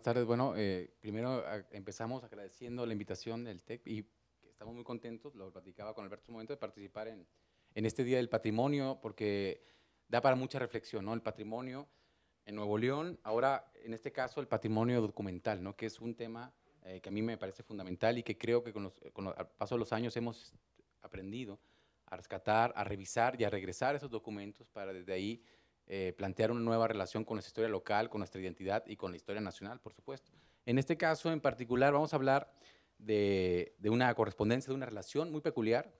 buenas tardes. Bueno, eh, primero empezamos agradeciendo la invitación del TEC y estamos muy contentos, lo platicaba con Alberto un momento, de participar en, en este Día del Patrimonio, porque da para mucha reflexión, ¿no? El patrimonio en Nuevo León, ahora en este caso el patrimonio documental, ¿no? Que es un tema eh, que a mí me parece fundamental y que creo que con, los, con paso de los años hemos aprendido a rescatar, a revisar y a regresar esos documentos para desde ahí eh, plantear una nueva relación con nuestra historia local, con nuestra identidad y con la historia nacional, por supuesto. En este caso en particular vamos a hablar de, una correspondencia, de una relación muy peculiar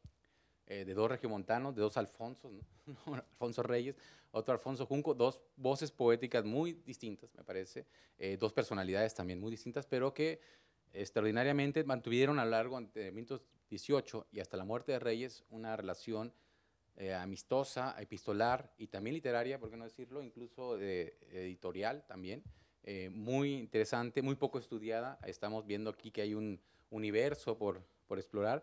eh, de dos regiomontanos, de dos Alfonsos, Alfonso Reyes, otro Alfonso Junco, dos voces poéticas muy distintas, me parece, eh, dos personalidades también muy distintas, pero que extraordinariamente mantuvieron a lo largo de 1918 y hasta la muerte de Reyes una relación eh, amistosa, epistolar y también literaria, por qué no decirlo, incluso editorial también, eh, muy interesante, muy poco estudiada. Estamos viendo aquí que hay un universo por, explorar.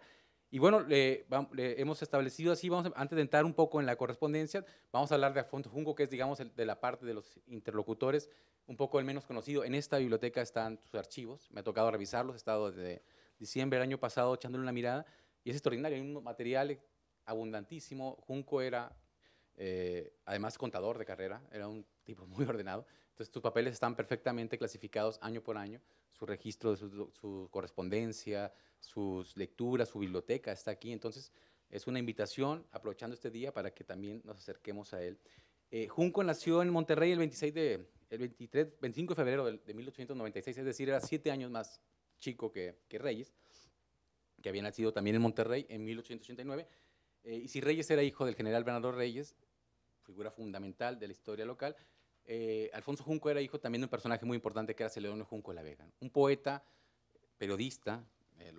Y bueno, hemos establecido así, vamos antes de entrar un poco en la correspondencia, vamos a hablar de Afonso Junco, que es, digamos, de la parte de los interlocutores, un poco el menos conocido. En esta biblioteca están sus archivos, me ha tocado revisarlos, he estado desde diciembre del año pasado echándole una mirada, y es extraordinario, hay un material abundantísimo. Junco era, eh, además, contador de carrera, era un tipo muy ordenado. Entonces, tus papeles están perfectamente clasificados año por año. Su registro de su, correspondencia, sus lecturas, su biblioteca está aquí. Entonces, es una invitación, aprovechando este día, para que también nos acerquemos a él. Eh, Junco nació en Monterrey el, 26 de, 23, 25 de febrero de, 1896, es decir, era siete años más chico que, que Reyes, que había nacido también en Monterrey en 1889 eh, y si Reyes era hijo del general Bernardo Reyes, figura fundamental de la historia local, eh, Alfonso Junco era hijo también de un personaje muy importante que era Celedonio Junco de la Vega, un poeta, periodista, eh,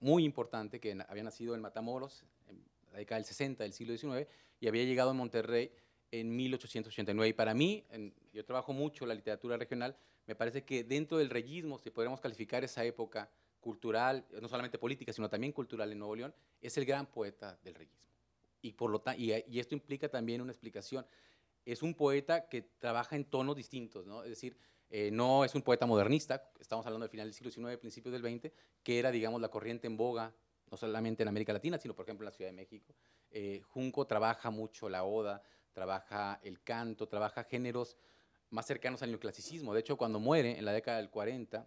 muy importante que había nacido en Matamoros en la década del 60 del siglo XIX y había llegado a Monterrey en 1889. Y para mí, yo trabajo mucho la literatura regional, me parece que dentro del reyismo, si podemos calificar esa época cultural, no solamente política, sino también cultural en Nuevo León, es el gran poeta del reyismo. Y, por lo y esto implica también una explicación. Es un poeta que trabaja en tonos distintos, ¿no? Es decir, eh, no es un poeta modernista, estamos hablando del final del siglo XIX, principios del XX, que era, digamos, la corriente en boga, no solamente en América Latina, sino, por ejemplo, en la Ciudad de México. Eh, Junco trabaja mucho la oda, trabaja el canto, trabaja géneros más cercanos al neoclasicismo. De hecho, cuando muere en la década del 40,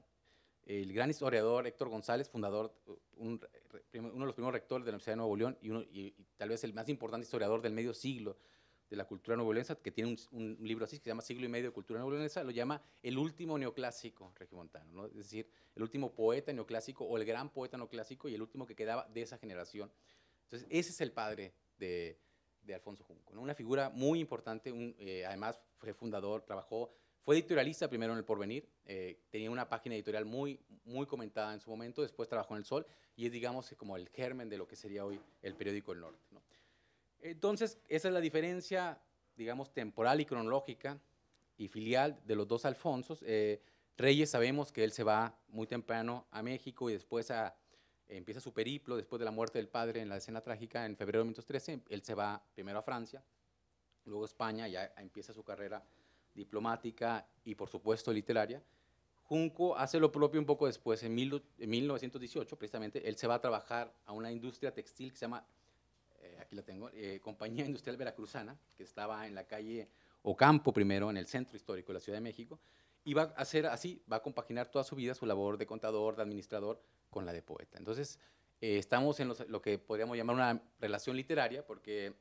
el gran historiador Héctor González, fundador, uno de los primeros rectores de la Universidad de Nuevo León y, tal vez el más importante historiador del medio siglo de la cultura nuevoleonesa, que tiene un, libro así que se llama Siglo y medio de cultura nuevoleonesa, lo llama el último neoclásico regimontano, es decir, el último poeta neoclásico o el gran poeta neoclásico y el último que quedaba de esa generación. Entonces, ese es el padre de, de Alfonso Junco, una figura muy importante, eh, además fue fundador, trabajó fue editorialista primero en El Porvenir, eh, tenía una página editorial muy, muy comentada en su momento, después trabajó en El Sol y es, digamos, como el germen de lo que sería hoy el periódico El Norte. Entonces, esa es la diferencia, digamos, temporal y cronológica y filial de los dos Alfonsos. Eh, Reyes sabemos que él se va muy temprano a México y después a, empieza su periplo después de la muerte del padre en la escena trágica en febrero de 1913. Él se va primero a Francia, luego a España, ya empieza su carrera diplomática y por supuesto literaria. Junco hace lo propio un poco después, en, 1918 precisamente, él se va a trabajar a una industria textil que se llama, eh, aquí la tengo, eh, Compañía Industrial Veracruzana, que estaba en la calle Ocampo primero, en el centro histórico de la Ciudad de México, y va a hacer así, va a compaginar toda su vida, su labor de contador, de administrador, con la de poeta. Entonces, eh, estamos en lo que podríamos llamar una relación literaria, porque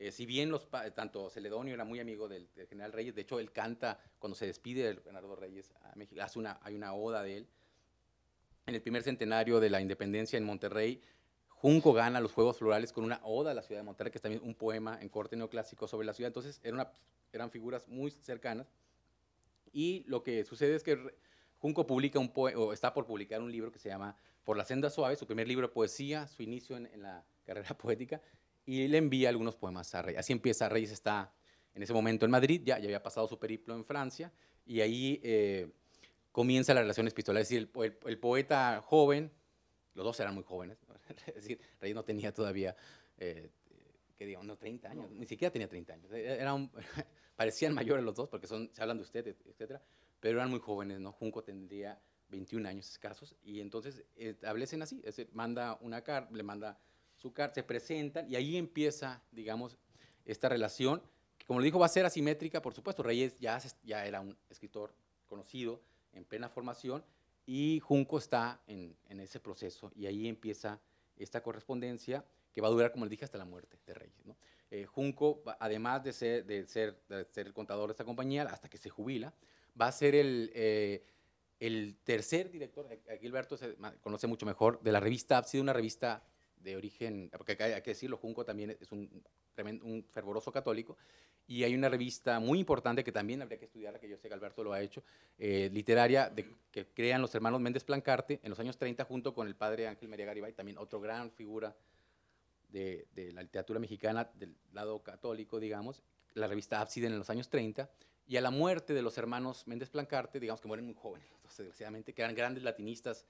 eh, si bien los, tanto Celedonio era muy amigo del, general Reyes, de hecho él canta cuando se despide de Bernardo Reyes a México, hace una, hay una oda de él. En el primer centenario de la independencia en Monterrey, Junco gana los Juegos Florales con una oda a la ciudad de Monterrey, que es también un poema en corte neoclásico sobre la ciudad. Entonces eran figuras muy cercanas. Y lo que sucede es que Junco publica un o está por publicar un libro que se llama Por la senda suave, su primer libro de poesía, su inicio en la carrera poética, y le envía algunos poemas a Reyes. Así empieza, Reyes está en ese momento en Madrid, ya, había pasado su periplo en Francia, y ahí eh, comienza la relación epistolar. Es decir, el, poeta joven, los dos eran muy jóvenes, es decir, Reyes no tenía todavía, eh, digo no, 30 años, ni siquiera tenía 30 años. E-, era parecían mayores los dos, porque son, se hablan de usted, etcétera, pero eran muy jóvenes, ¿no? Junco tendría 21 años escasos, y entonces eh, establecen así, manda una carta, le manda su carta, se presentan y ahí empieza, digamos, esta relación, que como le dijo va a ser asimétrica, por supuesto, Reyes ya, era un escritor conocido, en plena formación, y Junco está en, ese proceso y ahí empieza esta correspondencia que va a durar, como le dije, hasta la muerte de Reyes. Eh, Junco, además de ser, el contador de esta compañía, hasta que se jubila, va a ser el, eh, el tercer director, Gilberto se conoce mucho mejor, de la revista, ha una revista de origen, porque hay que decirlo, Junco también es un, fervoroso católico, y hay una revista muy importante que también habría que estudiar, que yo sé que Alberto lo ha hecho, eh, literaria, que crean los hermanos Méndez Plancarte en los años 30 junto con el padre Ángel María Garibay, también otro gran figura de, la literatura mexicana del lado católico, digamos, la revista Ábside en los años 30, y a la muerte de los hermanos Méndez Plancarte, digamos que mueren muy jóvenes, entonces, desgraciadamente, que eran grandes latinistas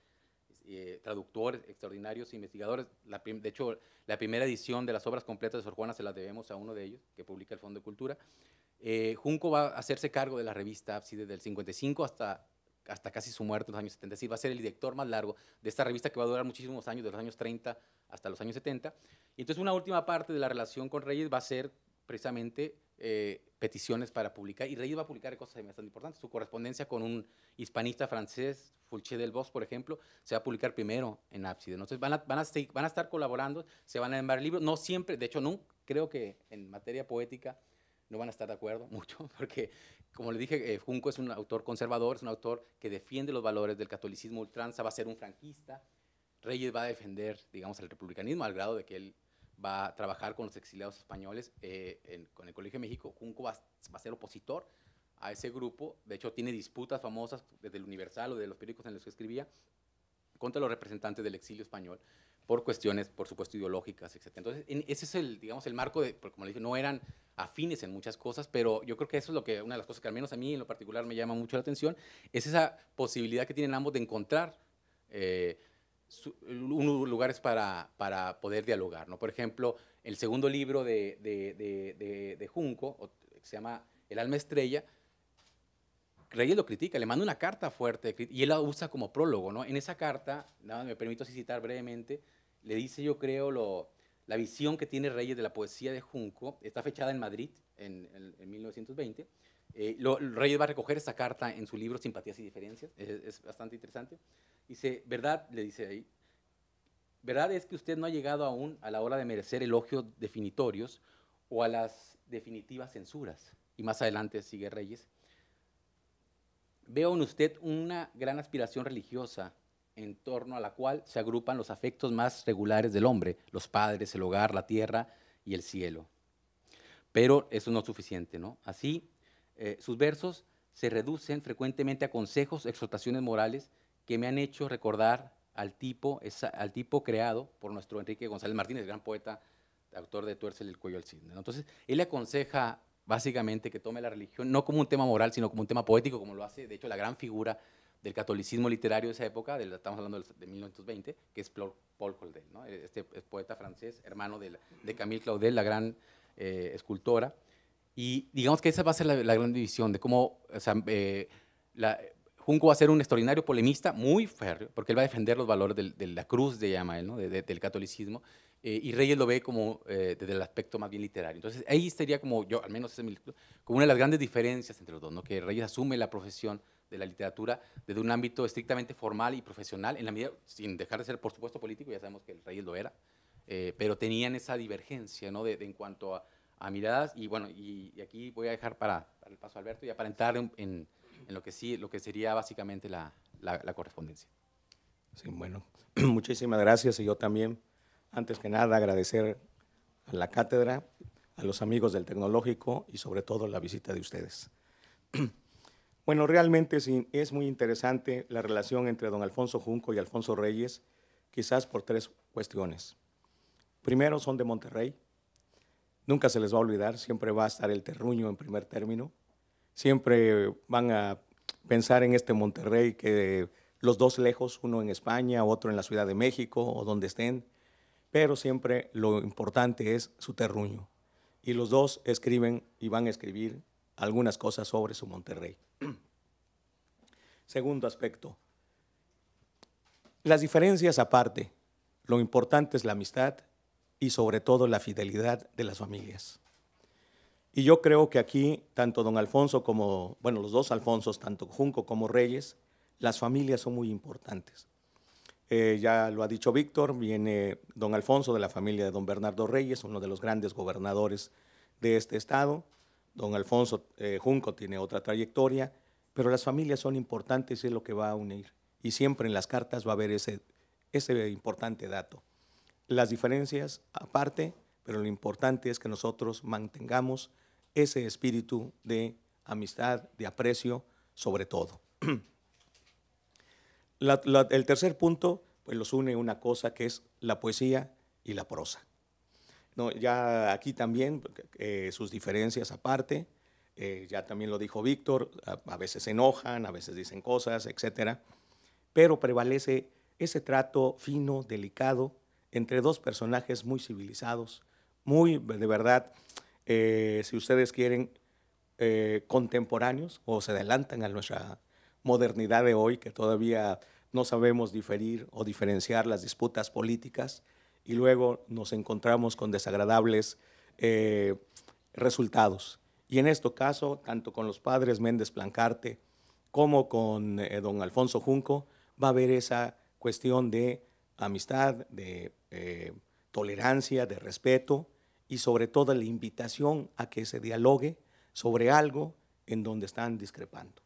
eh, traductores extraordinarios, investigadores. de hecho, la primera edición de las obras completas de Sor Juana se la debemos a uno de ellos, que publica el Fondo de Cultura. Eh, Junco va a hacerse cargo de la revista Ábside del 55 hasta, hasta casi su muerte en los años 70. decir, va a ser el director más largo de esta revista que va a durar muchísimos años, de los años 30 hasta los años 70. Y entonces una última parte de la relación con Reyes va a ser precisamente eh, peticiones para publicar, y Reyes va a publicar cosas bastante importantes. Su correspondencia con un hispanista francés, Fulché del Bosch, por ejemplo, se va a publicar primero en Ábside. Entonces van a, van, a estar colaborando, se van a enviar libros, no siempre, de hecho, nunca, creo que en materia poética no van a estar de acuerdo mucho, porque como le dije, eh, Junco es un autor conservador, es un autor que defiende los valores del catolicismo ultranza, va a ser un franquista, Reyes va a defender, digamos, el republicanismo al grado de que él va a trabajar con los exiliados españoles eh, con el Colegio de México. Junco va, a ser opositor a ese grupo. De hecho, tiene disputas famosas desde el Universal o de los periódicos en los que escribía contra los representantes del exilio español por cuestiones, por supuesto, ideológicas, etc. Entonces, ese es el, digamos, el marco de, porque como le dije, no eran afines en muchas cosas, pero yo creo que eso es lo que, una de las cosas que al menos a mí en lo particular me llama mucho la atención, es esa posibilidad que tienen ambos de encontrar eh, unos lugares para, para, poder dialogar. ¿no? Por ejemplo, el segundo libro de, de, de, Junco, que se llama El alma estrella, Reyes lo critica, le manda una carta fuerte y él la usa como prólogo. ¿no? En esa carta, nada, me permito citar brevemente, le dice yo creo lo, la visión que tiene Reyes de la poesía de Junco, está fechada en Madrid en, en, 1920. Eh, lo, Reyes va a recoger esa carta en su libro Simpatías y Diferencias, es, es bastante interesante. Dice, ¿verdad? Le dice ahí. ¿Verdad es que usted no ha llegado aún a la hora de merecer elogios definitorios o a las definitivas censuras? Y más adelante sigue Reyes. Veo en usted una gran aspiración religiosa en torno a la cual se agrupan los afectos más regulares del hombre, los padres, el hogar, la tierra y el cielo. Pero eso no es suficiente, ¿no? Así, eh, sus versos se reducen frecuentemente a consejos, exhortaciones morales que me han hecho recordar al tipo, al tipo creado por nuestro Enrique González Martínez, gran poeta, autor de Tuerce el cuello al cisne. Entonces, él le aconseja básicamente que tome la religión no como un tema moral, sino como un tema poético, como lo hace, de hecho, la gran figura del catolicismo literario de esa época, estamos hablando de 1920, que es Paul Claudel, e, este poeta francés, hermano de, Camille Claudel, la gran eh, escultora. Y digamos que esa va a ser la, gran división de cómo eh, la, Junco va a ser un extraordinario polemista, muy férreo, porque él va a defender los valores de la cruz, de llama él, del catolicismo, eh, y Reyes lo ve como eh, desde el aspecto más bien literario. Entonces, ahí estaría como yo, al menos es como una de las grandes diferencias entre los dos, ¿no? que Reyes asume la profesión de la literatura desde un ámbito estrictamente formal y profesional, en la medida, sin dejar de ser, por supuesto, político, ya sabemos que el Reyes lo era, eh, pero tenían esa divergencia ¿no? de, en cuanto a, miradas, y bueno, y, aquí voy a dejar para, el paso a Alberto, ya para entrar en en lo que sí, lo que sería básicamente la, correspondencia. Sí, bueno, muchísimas gracias y yo también, antes que nada, agradecer a la cátedra, a los amigos del tecnológico y sobre todo la visita de ustedes. Bueno, realmente es muy interesante la relación entre don Alfonso Junco y Alfonso Reyes, quizás por tres cuestiones. Primero, son de Monterrey. Nunca se les va a olvidar, siempre va a estar el terruño en primer término, siempre van a pensar en este Monterrey que los dos lejos, uno en España, otro en la Ciudad de México o donde estén, pero siempre lo importante es su terruño. Y los dos escriben y van a escribir algunas cosas sobre su Monterrey. Segundo aspecto, las diferencias aparte, lo importante es la amistad y sobre todo la fidelidad de las familias. Y yo creo que aquí, tanto don Alfonso como, bueno, los dos Alfonsos, tanto Junco como Reyes, las familias son muy importantes. Eh, ya lo ha dicho Víctor, viene don Alfonso de la familia de don Bernardo Reyes, uno de los grandes gobernadores de este estado. Don Alfonso eh, Junco tiene otra trayectoria, pero las familias son importantes y es lo que va a unir. Y siempre en las cartas va a haber ese, ese importante dato. Las diferencias, aparte, pero lo importante es que nosotros mantengamos ese espíritu de amistad, de aprecio, sobre todo. el tercer punto, pues los une una cosa que es la poesía y la prosa. No, ya aquí también eh, sus diferencias aparte, eh, ya también lo dijo Víctor, a, veces se enojan, a veces dicen cosas, etc. Pero prevalece ese trato fino, delicado, entre dos personajes muy civilizados, muy, de verdad, eh, si ustedes quieren, eh, contemporáneos o se adelantan a nuestra modernidad de hoy, que todavía no sabemos diferir o diferenciar las disputas políticas y luego nos encontramos con desagradables eh, resultados. Y en este caso, tanto con los padres Méndez Plancarte como con don Alfonso Junco, va a haber esa cuestión de amistad, de tolerancia, de respeto y sobre todo la invitación a que se dialogue sobre algo en donde están discrepando.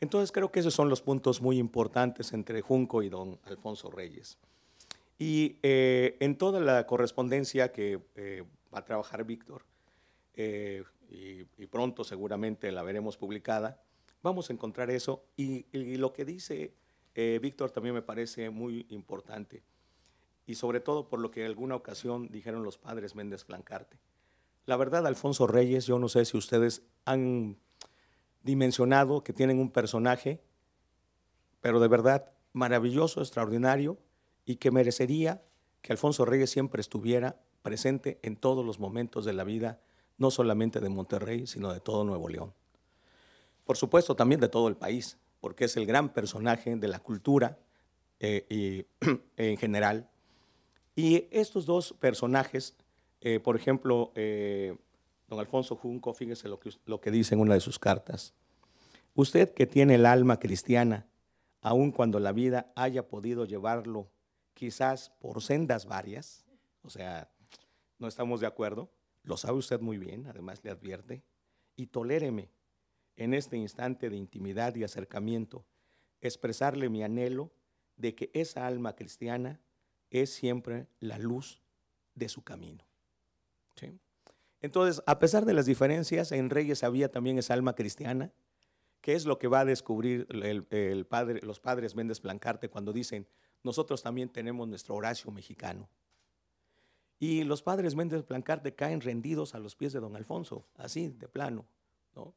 Entonces creo que esos son los puntos muy importantes entre Junco y don Alfonso Reyes. Y eh, en toda la correspondencia que eh, va a trabajar Víctor, eh, y, pronto seguramente la veremos publicada, vamos a encontrar eso. y lo que dice Víctor también me parece muy importante y sobre todo por lo que en alguna ocasión dijeron los padres Méndez Blancarte. La verdad, Alfonso Reyes, yo no sé si ustedes han dimensionado que tienen un personaje, pero de verdad maravilloso, extraordinario, y que merecería que Alfonso Reyes siempre estuviera presente en todos los momentos de la vida, no solamente de Monterrey, sino de todo Nuevo León. Por supuesto, también de todo el país, porque es el gran personaje de la cultura eh, y, en general y estos dos personajes, eh, por ejemplo, eh, don Alfonso Junco, fíjese lo que, lo que dice en una de sus cartas. Usted que tiene el alma cristiana, aun cuando la vida haya podido llevarlo quizás por sendas varias, o sea, no estamos de acuerdo, lo sabe usted muy bien, además le advierte, y toléreme en este instante de intimidad y acercamiento expresarle mi anhelo de que esa alma cristiana es siempre la luz de su camino. Entonces, a pesar de las diferencias, en Reyes había también esa alma cristiana, que es lo que va a descubrir los padres Méndez Plancarte cuando dicen, nosotros también tenemos nuestro Horacio mexicano. Y los padres Méndez Plancarte caen rendidos a los pies de don Alfonso, así, de plano, ¿no?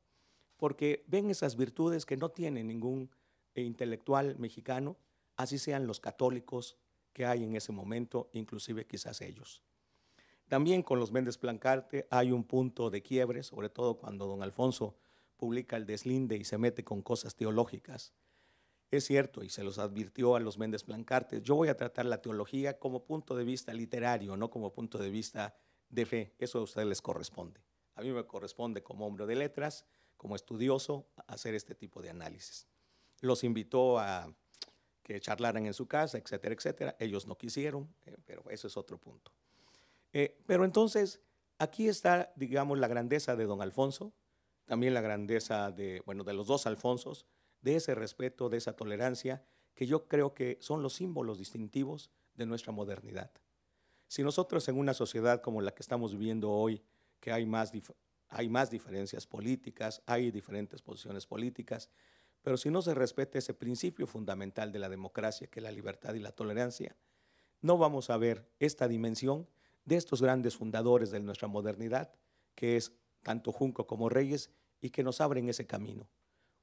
Porque ven esas virtudes que no tiene ningún eh, intelectual mexicano, así sean los católicos, que hay en ese momento, inclusive quizás ellos. También con los Méndez Plancarte hay un punto de quiebre, sobre todo cuando don Alfonso publica el deslinde y se mete con cosas teológicas. Es cierto, y se los advirtió a los Méndez Plancarte, yo voy a tratar la teología como punto de vista literario, no como punto de vista de fe. Eso a ustedes les corresponde. A mí me corresponde como hombre de letras, como estudioso, hacer este tipo de análisis. Los invitó a que charlaran en su casa, etcétera, etcétera. Ellos no quisieron, eh, pero ese es otro punto. Eh, pero entonces, aquí está, digamos, la grandeza de don Alfonso, también la grandeza de, bueno, de los dos Alfonsos, de ese respeto, de esa tolerancia, que yo creo que son los símbolos distintivos de nuestra modernidad. Si nosotros en una sociedad como la que estamos viviendo hoy, que hay más, hay más diferencias políticas, hay diferentes posiciones políticas, pero si no se respeta ese principio fundamental de la democracia, que es la libertad y la tolerancia, no vamos a ver esta dimensión de estos grandes fundadores de nuestra modernidad, que es tanto Junco como Reyes, y que nos abren ese camino.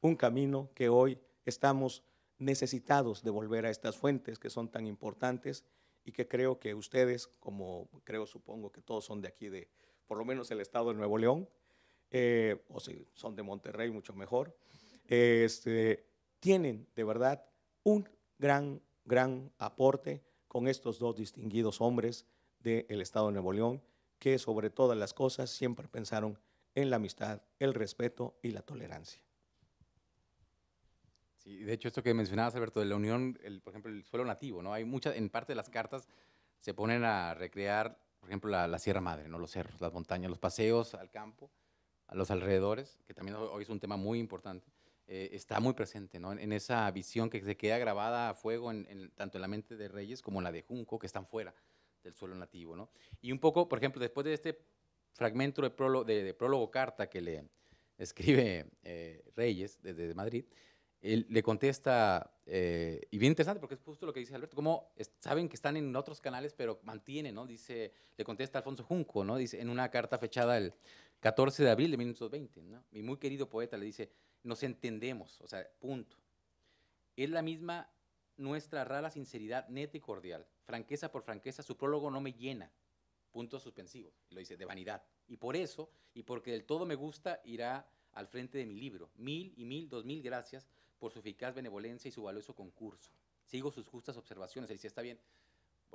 Un camino que hoy estamos necesitados de volver a estas fuentes que son tan importantes y que creo que ustedes, como creo, supongo que todos son de aquí, de por lo menos el estado de Nuevo León, eh, o si son de Monterrey, mucho mejor, este, tienen de verdad un gran, gran aporte con estos dos distinguidos hombres del Estado de Nuevo León, que sobre todas las cosas siempre pensaron en la amistad, el respeto y la tolerancia. Sí, de hecho, esto que mencionabas, Alberto, de la unión, el, por ejemplo, el suelo nativo, ¿no? Hay muchas, en parte de las cartas se ponen a recrear, por ejemplo, la, la Sierra Madre, ¿no? Los cerros, las montañas, los paseos al campo, a los alrededores, que también hoy es un tema muy importante. Eh, está muy presente, En, esa visión que se queda grabada a fuego en, tanto en la mente de Reyes como en la de Junco, que están fuera del suelo nativo, Y un poco, por ejemplo, después de este fragmento de prólogo, de, prólogo carta que le escribe eh, Reyes desde Madrid, él le contesta, eh, y bien interesante porque es justo lo que dice Alberto, como saben que están en otros canales, pero mantienen, ¿no? Dice, le contesta Alfonso Junco, ¿no? Dice, en una carta fechada el 14 de abril de 1920, Mi muy querido poeta le dice, nos entendemos, o sea, punto. Es la misma nuestra rara sinceridad neta y cordial, franqueza por franqueza, su prólogo no me llena, Punto suspensivo, lo dice, de vanidad. Y por eso, y porque del todo me gusta, irá al frente de mi libro. Mil y mil, dos mil gracias por su eficaz benevolencia y su valioso concurso. Sigo sus justas observaciones, él dice, está bien,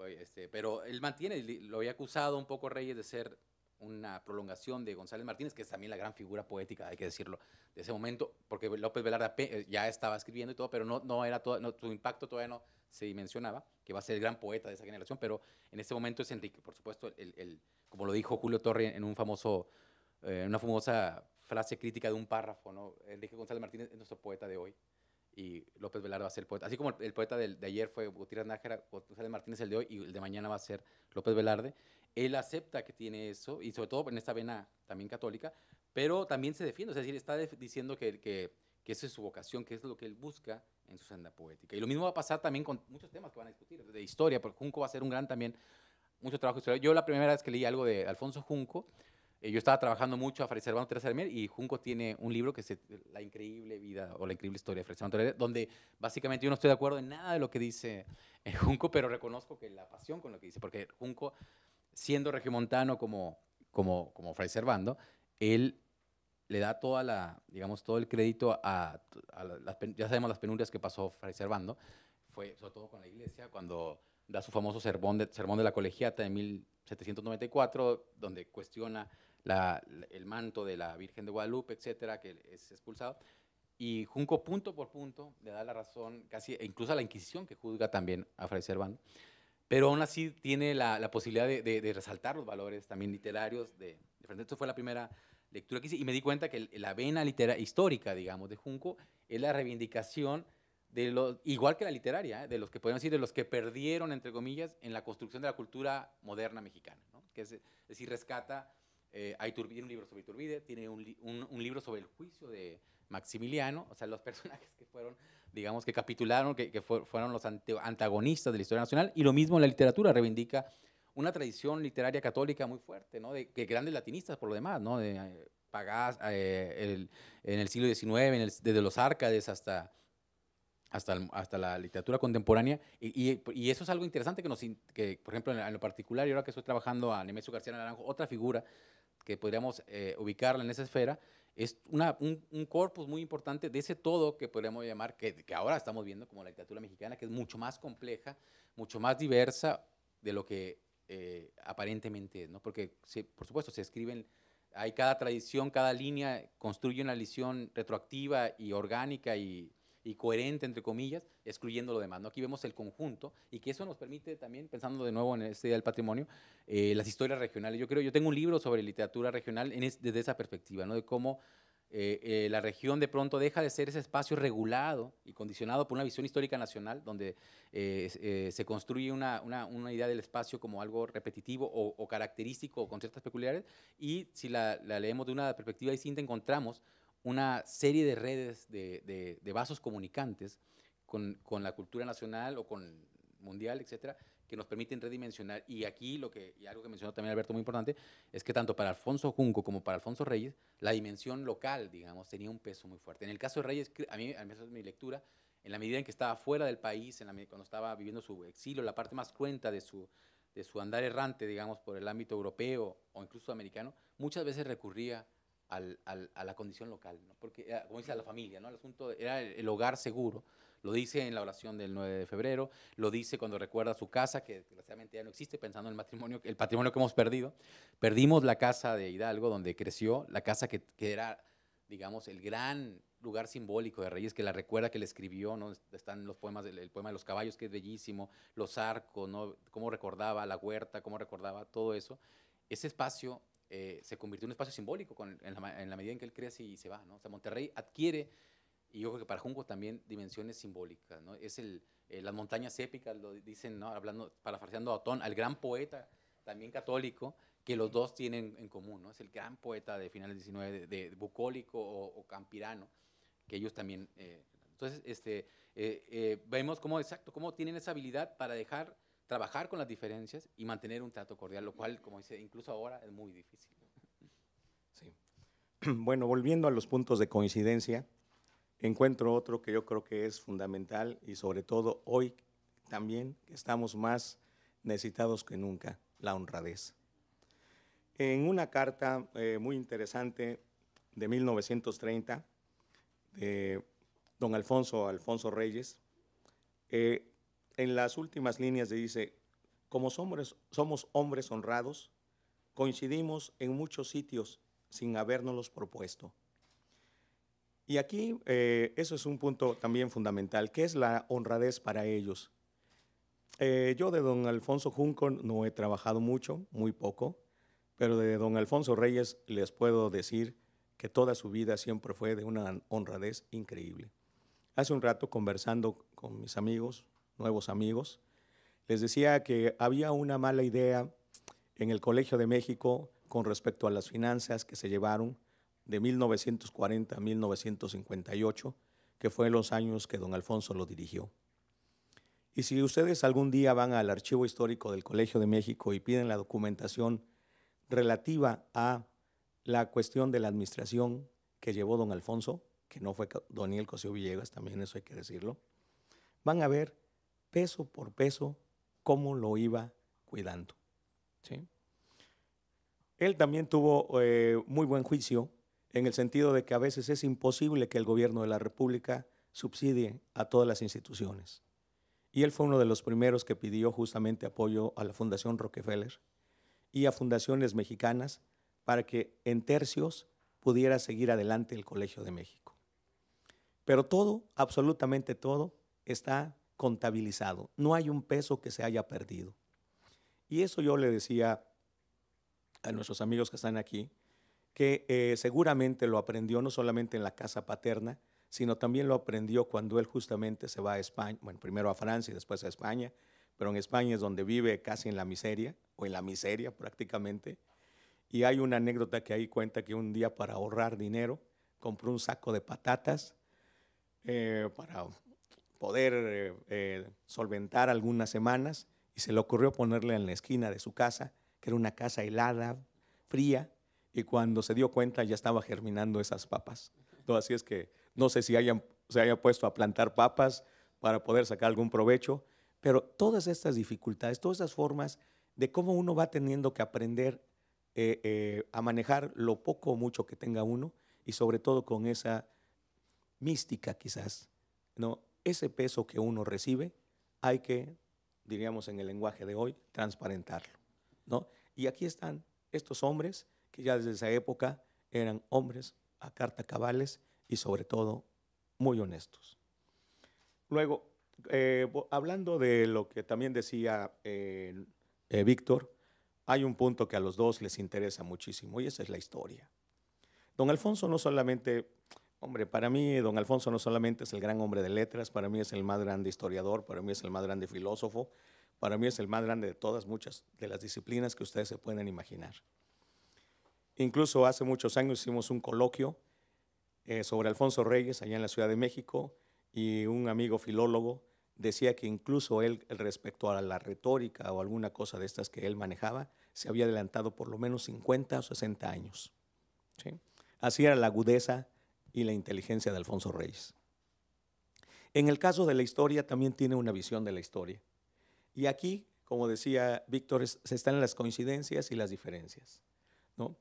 este, pero él mantiene, lo había acusado un poco Reyes de ser una prolongación de González Martínez, que es también la gran figura poética, hay que decirlo, de ese momento, porque López Velarde eh, ya estaba escribiendo y todo, pero no, no era todo, su impacto todavía no se dimensionaba, que va a ser el gran poeta de esa generación, pero en ese momento es Enrique, por supuesto, el, como lo dijo Julio Torre en un famoso, eh, una famosa frase crítica de un párrafo, ¿no? Enrique González Martínez es nuestro poeta de hoy y López Velarde va a ser el poeta. Así como el, poeta de, ayer fue Gutiérrez Nájera, González Martínez el de hoy y el de mañana va a ser López Velarde él acepta que tiene eso, y sobre todo en esta vena también católica, pero también se defiende, es decir, está diciendo que, que, que esa es su vocación, que es lo que él busca en su senda poética. Y lo mismo va a pasar también con muchos temas que van a discutir, de historia, porque Junco va a ser un gran también, mucho trabajo Yo la primera vez que leí algo de Alfonso Junco, eh, yo estaba trabajando mucho a Fray Servando de y Junco tiene un libro que es La increíble vida o la increíble historia de Fray de donde básicamente yo no estoy de acuerdo en nada de lo que dice eh, Junco, pero reconozco que la pasión con lo que dice, porque Junco siendo regimontano como, como, como Fray Servando, él le da toda la, digamos, todo el crédito a, las, ya sabemos las penurias que pasó Fray Servando, fue sobre todo con la iglesia, cuando da su famoso sermón de, sermón de la colegiata de 1794, donde cuestiona el manto de la Virgen de Guadalupe, etcétera, que es expulsado. Y Junco, punto por punto, le da la razón, casi, e incluso a la Inquisición que juzga también a Fray Servando pero aún así tiene la, posibilidad de, resaltar los valores también literarios de, frente. Esto fue la primera lectura que hice y me di cuenta que la vena litera, histórica, digamos, de Junco es la reivindicación de lo igual que la literaria, ¿eh? de los que podemos decir, de los que perdieron, entre comillas, en la construcción de la cultura moderna mexicana, que es, decir, rescata, eh, hay tiene un libro sobre Iturbide, tiene un, un, libro sobre el juicio de Maximiliano, o sea, los personajes que fueron digamos, que capitularon, que, fueron los antagonistas de la historia nacional. Y lo mismo en la literatura, reivindica una tradición literaria católica muy fuerte, ¿no? De, grandes latinistas por lo demás, ¿no? De, eh, eh, en el siglo XIX, desde los Árcades hasta, hasta, hasta la literatura contemporánea. Y, eso es algo interesante que, nos, que por ejemplo, en, lo particular, y ahora que estoy trabajando a Nemesio García Naranjo, otra figura que podríamos eh, ubicarla en esa esfera, es un, corpus muy importante de ese todo que podríamos llamar, que, ahora estamos viendo como la literatura mexicana, que es mucho más compleja, mucho más diversa de lo que eh, aparentemente es, ¿no? Porque, por supuesto, se escriben, hay cada tradición, cada línea construye una visión retroactiva y orgánica y, y coherente, entre comillas, excluyendo lo demás. ¿no? Aquí vemos el conjunto y que eso nos permite también, pensando de nuevo en este Día del Patrimonio, eh, las historias regionales. Yo creo, yo tengo un libro sobre literatura regional desde esa perspectiva, ¿no? de cómo eh, eh, la región de pronto deja de ser ese espacio regulado y condicionado por una visión histórica nacional, donde se construye una, una, una, idea del espacio como algo repetitivo o, característico o con ciertas peculiaridades, y si la, la leemos de una perspectiva distinta, encontramos una serie de redes de, vasos comunicantes con, la cultura nacional o con mundial, etcétera, que nos permiten redimensionar. Y aquí lo que, y algo que mencionó también Alberto muy importante, es que tanto para Alfonso Junco como para Alfonso Reyes, la dimensión local, digamos, tenía un peso muy fuerte. En el caso de Reyes, a mí, al menos es mi lectura, en la medida en que estaba fuera del país, en la, cuando estaba viviendo su exilio, la parte más cruenta de su andar errante, digamos, por el ámbito europeo o incluso americano, muchas veces recurría a la condición local, porque, eh, como dice, la familia, ¿no? asunto era el, hogar seguro. Lo dice en la oración del 9 de febrero, lo dice cuando recuerda su casa, que desgraciadamente ya no existe, pensando en el matrimonio, el patrimonio que hemos perdido. Perdimos la casa de Hidalgo, donde creció, la casa que, era, digamos, el gran lugar simbólico de Reyes, que la recuerda que le escribió, ¿no? Están los poemas, el, poema de los caballos, que es bellísimo, los arcos, ¿no? Cómo recordaba la huerta, cómo recordaba todo eso. Ese espacio eh, se convirtió en un espacio simbólico en, la, medida en que él crece y se va. ¿no? O sea, Monterrey adquiere, y yo creo que para Junco también, dimensiones simbólicas. ¿no? Es el, eh, las montañas épicas, lo dicen, ¿no? hablando, parafraseando a Otón, al gran poeta también católico, que los dos tienen en común. ¿no? Es el gran poeta de finales del 19, de, bucólico o, campirano, que ellos también... Eh, entonces, este, vemos cómo, exacto, cómo tienen esa habilidad para dejar trabajar con las diferencias y mantener un trato cordial, lo cual, como dice, incluso ahora es muy difícil. Sí. Bueno, volviendo a los puntos de coincidencia, encuentro otro que yo creo que es fundamental y sobre todo hoy también estamos más necesitados que nunca, la honradez. En una carta eh, muy interesante de 1930 de don Alfonso Alfonso Reyes, eh, en las últimas líneas dice, como hombres, somos hombres honrados, coincidimos en muchos sitios sin habernoslos propuesto. Y aquí eh, eso es un punto también fundamental, que es la honradez para ellos. Eh, yo de don Alfonso Junco no he trabajado mucho, muy poco, pero de don Alfonso Reyes les puedo decir que toda su vida siempre fue de una honradez increíble. Hace un rato conversando con mis amigos, nuevos amigos, les decía que había una mala idea en el Colegio de México con respecto a las finanzas que se llevaron de 1940 a 1958, que fue los años que don Alfonso lo dirigió. Y si ustedes algún día van al archivo histórico del Colegio de México y piden la documentación relativa a la cuestión de la administración que llevó don Alfonso, que no fue Daniel Cosío Villegas, también eso hay que decirlo, van a ver peso por peso cómo lo iba cuidando. Él también tuvo eh, muy buen juicio en el sentido de que a veces es imposible que el gobierno de la República subsidie a todas las instituciones. Y él fue uno de los primeros que pidió justamente apoyo a la Fundación Rockefeller y a fundaciones mexicanas para que en tercios pudiera seguir adelante el Colegio de México. Pero todo, absolutamente todo, está contabilizado. No hay un peso que se haya perdido. Y eso yo le decía a nuestros amigos que están aquí, que eh, seguramente lo aprendió no solamente en la casa paterna, sino también lo aprendió cuando él justamente se va a España, bueno, primero a Francia y después a España, pero en España es donde vive casi en la miseria, o en la miseria prácticamente. Y hay una anécdota que ahí cuenta que un día para ahorrar dinero compró un saco de patatas eh, para poder eh, solventar algunas semanas y se le ocurrió ponerle en la esquina de su casa, que era una casa helada, fría, y cuando se dio cuenta ya estaba germinando esas papas. así es que no sé si hayan, se haya puesto a plantar papas para poder sacar algún provecho, pero todas estas dificultades, todas estas formas de cómo uno va teniendo que aprender eh, eh, a manejar lo poco o mucho que tenga uno y sobre todo con esa mística quizás, ¿no? ese peso que uno recibe hay que, diríamos en el lenguaje de hoy, transparentarlo. ¿no? Y aquí están estos hombres que ya desde esa época eran hombres a carta cabales y sobre todo muy honestos. Luego, eh, hablando de lo que también decía eh, eh, Víctor, hay un punto que a los dos les interesa muchísimo y esa es la historia. Don Alfonso no solamente Hombre, para mí don Alfonso no solamente es el gran hombre de letras, para mí es el más grande historiador, para mí es el más grande filósofo, para mí es el más grande de todas muchas de las disciplinas que ustedes se pueden imaginar. Incluso hace muchos años hicimos un coloquio eh, sobre Alfonso Reyes allá en la Ciudad de México y un amigo filólogo decía que incluso él respecto a la retórica o alguna cosa de estas que él manejaba, se había adelantado por lo menos 50 o 60 años. Así era la agudeza y la inteligencia de Alfonso Reyes. En el caso de la historia también tiene una visión de la historia. Y aquí, como decía Víctor, se están las coincidencias y las diferencias. ¿no?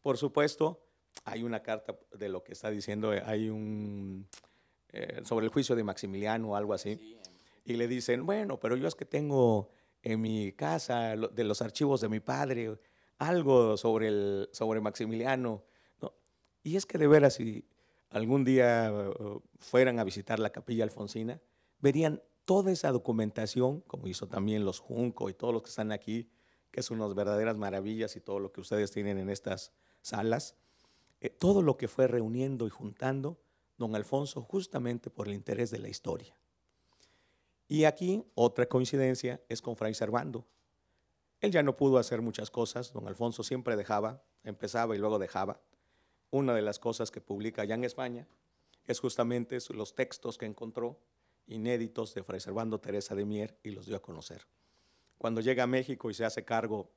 Por supuesto, hay una carta de lo que está diciendo, eh, hay un eh, sobre el juicio de Maximiliano o algo así. Y le dicen, bueno, pero yo es que tengo en mi casa, de los archivos de mi padre, algo sobre, el, sobre Maximiliano. ¿no? Y es que de veras, y algún día eh, fueran a visitar la capilla alfonsina, verían toda esa documentación, como hizo también los Junco y todos los que están aquí, que son unas verdaderas maravillas y todo lo que ustedes tienen en estas salas, eh, todo lo que fue reuniendo y juntando don Alfonso justamente por el interés de la historia. Y aquí otra coincidencia es con Fray Servando. Él ya no pudo hacer muchas cosas, don Alfonso siempre dejaba, empezaba y luego dejaba una de las cosas que publica ya en España es justamente los textos que encontró inéditos de Fray Servando Teresa de Mier y los dio a conocer. Cuando llega a México y se hace cargo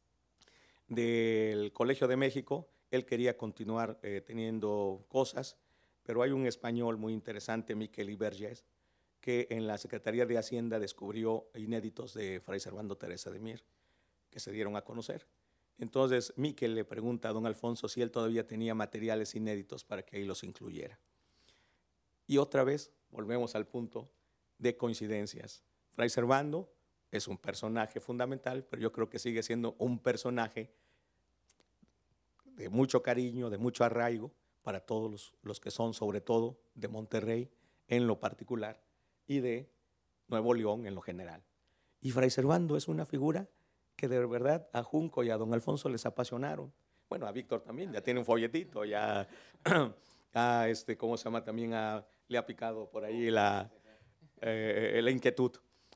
del Colegio de México, él quería continuar eh, teniendo cosas, pero hay un español muy interesante, Miquel Iberges, que en la Secretaría de Hacienda descubrió inéditos de Fray Servando Teresa de Mier, que se dieron a conocer. Entonces, Miquel le pregunta a don Alfonso si él todavía tenía materiales inéditos para que ahí los incluyera. Y otra vez, volvemos al punto de coincidencias. Fray Servando es un personaje fundamental, pero yo creo que sigue siendo un personaje de mucho cariño, de mucho arraigo para todos los, los que son, sobre todo, de Monterrey en lo particular y de Nuevo León en lo general. Y Fray Servando es una figura que de verdad a Junco y a don Alfonso les apasionaron. Bueno, a Víctor también, ya tiene un folletito, ya este, ¿cómo se llama? También le ha picado por ahí la, eh, inquietud.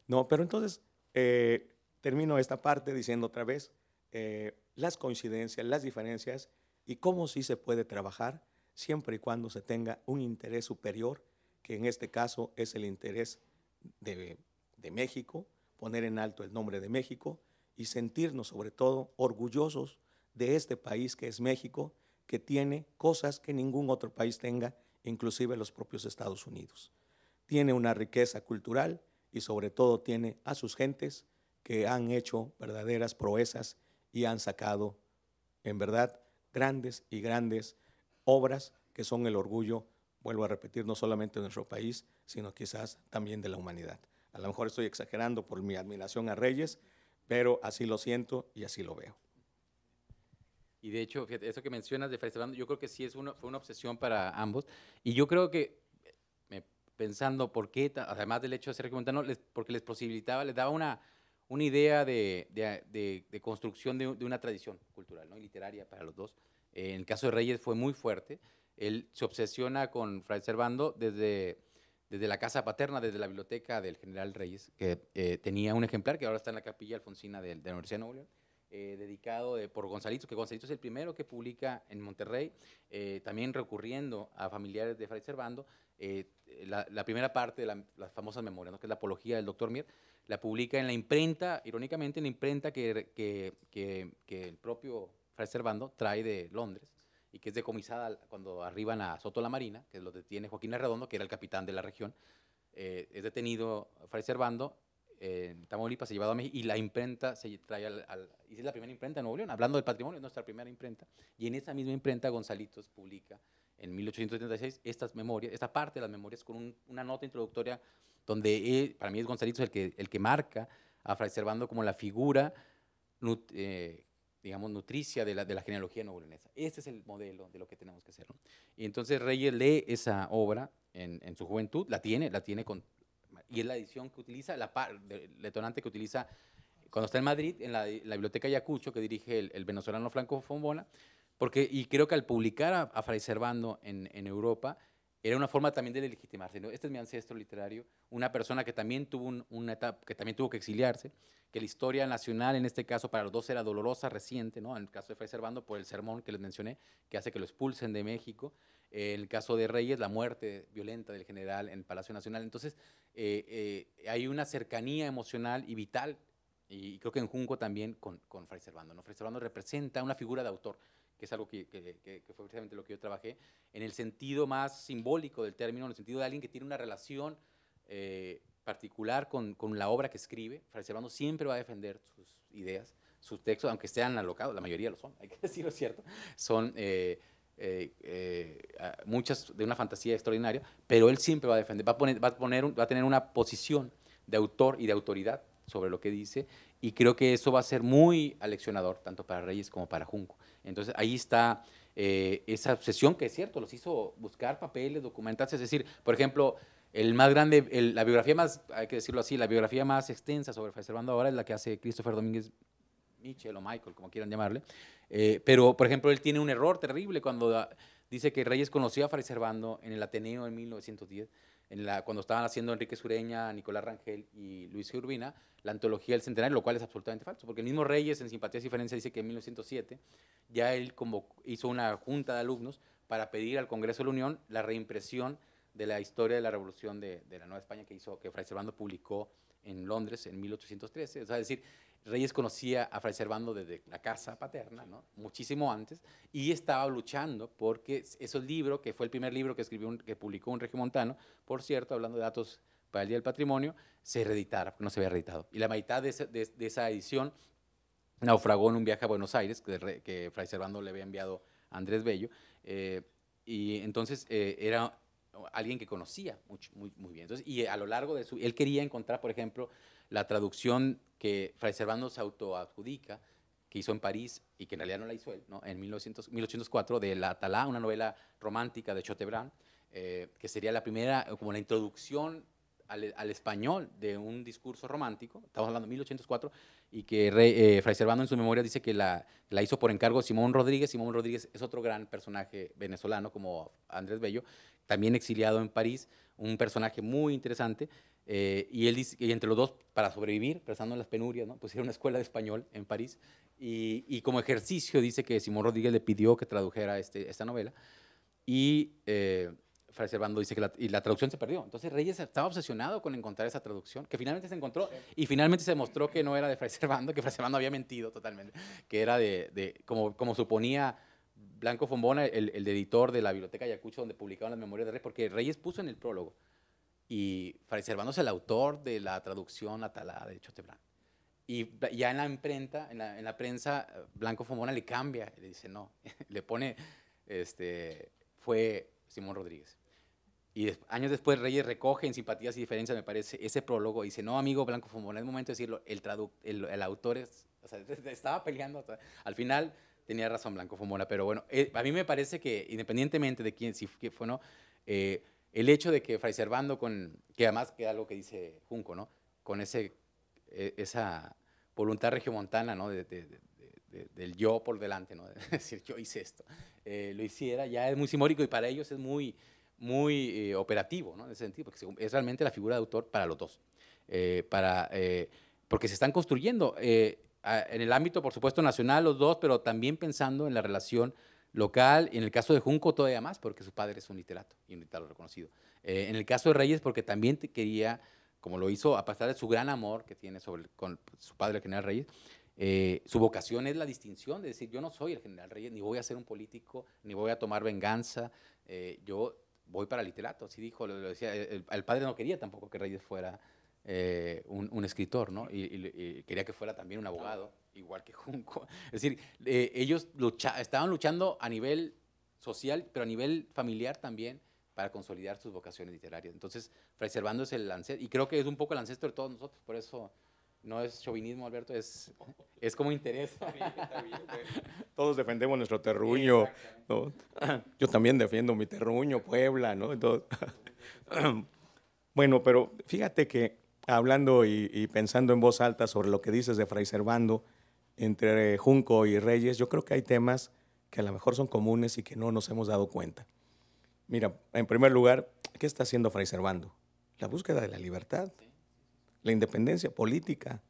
No, pero entonces eh, termino esta parte diciendo otra vez eh, las coincidencias, las diferencias y cómo sí se puede trabajar siempre y cuando se tenga un interés superior, que en este caso es el interés de, de México, poner en alto el nombre de México y sentirnos sobre todo orgullosos de este país que es México, que tiene cosas que ningún otro país tenga, inclusive los propios Estados Unidos. Tiene una riqueza cultural y sobre todo tiene a sus gentes que han hecho verdaderas proezas y han sacado, en verdad, grandes y grandes obras que son el orgullo, vuelvo a repetir, no solamente de nuestro país, sino quizás también de la humanidad. A lo mejor estoy exagerando por mi admiración a Reyes, pero así lo siento y así lo veo. Y de hecho, fíjate, eso que mencionas de Fray yo creo que sí es una, fue una obsesión para ambos. Y yo creo que, eh, pensando por qué, además del hecho de ser Montano, porque les posibilitaba, les daba una, una idea de, de, de, construcción de, una tradición cultural ¿no? y literaria para los dos. Eh, en el caso de Reyes fue muy fuerte. Él se obsesiona con Fray Servando desde desde la casa paterna, desde la biblioteca del general Reyes, que eh, tenía un ejemplar que ahora está en la capilla alfonsina de, de la Universidad de Nuevo León, eh, dedicado eh, por Gonzalito, que Gonzalito es el primero que publica en Monterrey, también recurriendo a familiares de Fray Servando, la, primera parte de las famosas memorias, que es la apología del doctor Mier, la publica en la imprenta, irónicamente en la imprenta que, que el propio Fray Servando trae de Londres, y que es decomisada cuando arriban a Soto la Marina, que lo detiene Joaquín Arredondo, que era el capitán de la región. Eh, es detenido Fray Servando eh, en Tamaulipas, se llevado a México y la imprenta se trae al, es la primera imprenta en Nuevo León, hablando del patrimonio, es nuestra primera imprenta, y en esa misma imprenta Gonzalitos publica en 1876 estas memorias, esta parte de las memorias con una nota introductoria donde para mí es Gonzalitos el que, el que marca a Fray Servando como la figura eh, digamos, nutricia de la, de la genealogía novolonesa. Este es el modelo de lo que tenemos que hacer. Y entonces Reyes lee esa obra en, su juventud, la tiene, la tiene con... Y es la edición que utiliza, la el detonante que utiliza cuando está en Madrid, en la, biblioteca Ayacucho, que dirige el, venezolano Franco Fombona, porque, y creo que al publicar a, a Fray Servando en, en Europa, era una forma también de legitimarse. ¿no? Este es mi ancestro literario, una persona que también tuvo una etapa, que también tuvo que exiliarse, que la historia nacional en este caso para los dos era dolorosa, reciente, ¿no? En el caso de Fray Servando por el sermón que les mencioné, que hace que lo expulsen de México. Eh, el caso de Reyes, la muerte violenta del general en el Palacio Nacional. Entonces, eh, eh, hay una cercanía emocional y vital, y creo que en Junco también, con, Fray Servando. Fray Servando representa una figura de autor que es algo que, fue precisamente lo que yo trabajé, en el sentido más simbólico del término, en el sentido de alguien que tiene una relación eh, particular con, la obra que escribe. Francis Servando siempre va a defender sus ideas, sus textos, aunque sean alocados, la mayoría lo son, hay que decirlo cierto, son eh, eh, muchas de una fantasía extraordinaria, pero él siempre va a defender, va a, poner, va a, va a tener una posición de autor y de autoridad sobre lo que dice, y creo que eso va a ser muy aleccionador, tanto para Reyes como para Junco. Entonces ahí está eh, esa obsesión que es cierto, los hizo buscar papeles, documentarse, es decir, por ejemplo, el más grande, la biografía más, hay que decirlo así, la biografía más extensa sobre Servando ahora es la que hace Christopher Domínguez Mitchell o Michael, como quieran llamarle. Eh, pero, por ejemplo, él tiene un error terrible cuando ah, dice que Reyes conoció a Servando en el Ateneo en 1910 la, cuando estaban haciendo Enrique Sureña, Nicolás Rangel y Luis Urbina, la antología del centenario, lo cual es absolutamente falso, porque el mismo Reyes en Simpatía y Diferencia dice que en 1907 ya él como hizo una junta de alumnos para pedir al Congreso de la Unión la reimpresión de la historia de la Revolución de, la Nueva España que hizo, que Fray Servando publicó en Londres en 1813. es decir, Reyes conocía a Fray Servando desde la casa paterna, muchísimo antes, y estaba luchando porque ese libro, que fue el primer libro que, escribió que publicó un regimontano, por cierto, hablando de datos para el Día del Patrimonio, se reeditara, no se había reeditado. Y la mitad de, esa edición naufragó en un viaje a Buenos Aires, que, Fray Servando le había enviado a Andrés Bello, eh, y entonces eh, era alguien que conocía muy, muy, muy, bien. Entonces, y a lo largo de su, él quería encontrar, por ejemplo, la traducción que Fray Servando se autoadjudica, que hizo en París y que en realidad no la hizo él, ¿no? en 1804, de La Talá, una novela romántica de Chotebrand eh, que sería la primera, como la introducción al, español de un discurso romántico, estamos hablando de 1804, y que eh, Fray Servando en su memoria dice que la, la, hizo por encargo Simón Rodríguez. Simón Rodríguez es otro gran personaje venezolano como Andrés Bello, también exiliado en París, un personaje muy interesante, eh, y él dice, y entre los dos, para sobrevivir, pensando en las penurias, ¿no? pusieron una escuela de español en París. Y, como ejercicio, dice que Simón Rodríguez le pidió que tradujera este, esta novela. Y eh, Fray dice que la, traducción se perdió. Entonces Reyes estaba obsesionado con encontrar esa traducción, que finalmente se encontró y finalmente se demostró que no era de Fray Bando, que Fray Bando había mentido totalmente, que era de, como, suponía Blanco Fombona, el, el editor de la Biblioteca Ayacucho, donde publicaban las memorias de Reyes, porque Reyes puso en el prólogo y Fray el autor de la traducción atalada de Chotebrán. Y ya en la imprenta, en la, en la prensa, Blanco Fomona le cambia, le dice no, le pone, este, fue Simón Rodríguez. Y años después Reyes recoge en Simpatías y Diferencias, me parece, ese prólogo y dice, no, amigo Blanco Fomona, es momento de decirlo, el, el, autor es, estaba peleando. al final tenía razón Blanco Fomona, pero bueno, eh, a mí me parece que independientemente de quién, si fue o no, eh, el hecho de que Fray Servando, que además queda algo que dice Junco, ¿no? con ese, e, esa voluntad regiomontana ¿no? del yo por delante, ¿no? de decir, yo hice esto, eh, lo hiciera, ya es muy simbólico y para ellos es muy, muy eh, operativo ¿no? en ese sentido, porque es realmente la figura de autor para los dos, eh, para, porque se están construyendo en el ámbito, por supuesto, nacional los dos, pero también pensando en la relación local, y en el caso de Junco todavía más, porque su padre es un literato y un literato reconocido. Eh, en el caso de Reyes, porque también quería, como lo hizo, a pesar de su gran amor que tiene sobre, con su padre, el general Reyes, eh, su vocación es la distinción de decir, yo no soy el general Reyes, ni voy a ser un político, ni voy a tomar venganza, eh, yo voy para literato, así dijo, lo, decía, el, padre no quería tampoco que Reyes fuera un, escritor, ¿no? y, quería que fuera también un abogado igual que Junco. Es decir, eh, ellos estaban luchando a nivel social, pero a nivel familiar también, para consolidar sus vocaciones literarias. Entonces, Fray Servando es el ancestro, y creo que es un poco el ancestro de todos nosotros, por eso no es chauvinismo, Alberto, es, es como interés. Todos defendemos nuestro terruño. Yo también defiendo mi terruño, Puebla, ¿no? Entonces, bueno, pero fíjate que hablando y, y, pensando en voz alta sobre lo que dices de Fray Servando, entre Junco y Reyes, yo creo que hay temas que a lo mejor son comunes y que no nos hemos dado cuenta. Mira, en primer lugar, ¿qué está haciendo Fray Servando? La búsqueda de la libertad, la independencia política.